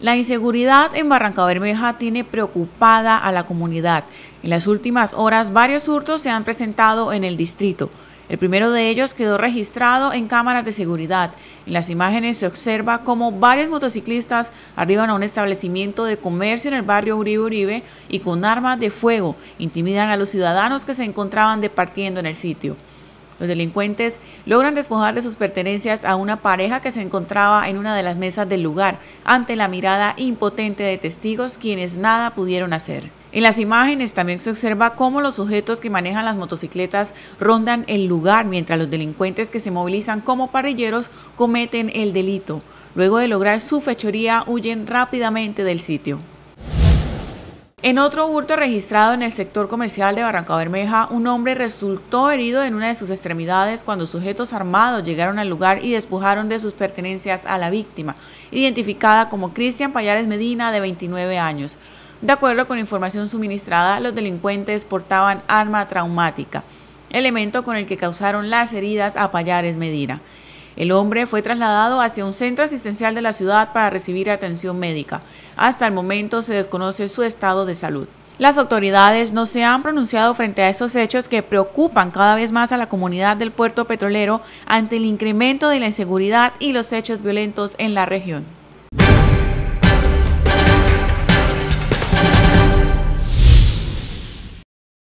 La inseguridad en Barranca Bermeja tiene preocupada a la comunidad. En las últimas horas varios hurtos se han presentado en el distrito. El primero de ellos quedó registrado en cámaras de seguridad. En las imágenes se observa cómo varios motociclistas arriban a un establecimiento de comercio en el barrio Uribe Uribe y con armas de fuego intimidan a los ciudadanos que se encontraban departiendo en el sitio. Los delincuentes logran despojar de sus pertenencias a una pareja que se encontraba en una de las mesas del lugar, ante la mirada impotente de testigos quienes nada pudieron hacer. En las imágenes también se observa cómo los sujetos que manejan las motocicletas rondan el lugar mientras los delincuentes que se movilizan como parrilleros cometen el delito. Luego de lograr su fechoría huyen rápidamente del sitio. En otro hurto registrado en el sector comercial de Barranca Bermeja, un hombre resultó herido en una de sus extremidades cuando sujetos armados llegaron al lugar y despojaron de sus pertenencias a la víctima, identificada como Cristian Payares Medina, de 29 años. De acuerdo con información suministrada, los delincuentes portaban arma traumática, elemento con el que causaron las heridas a Payares Medina. El hombre fue trasladado hacia un centro asistencial de la ciudad para recibir atención médica. Hasta el momento se desconoce su estado de salud. Las autoridades no se han pronunciado frente a esos hechos que preocupan cada vez más a la comunidad del puerto petrolero ante el incremento de la inseguridad y los hechos violentos en la región.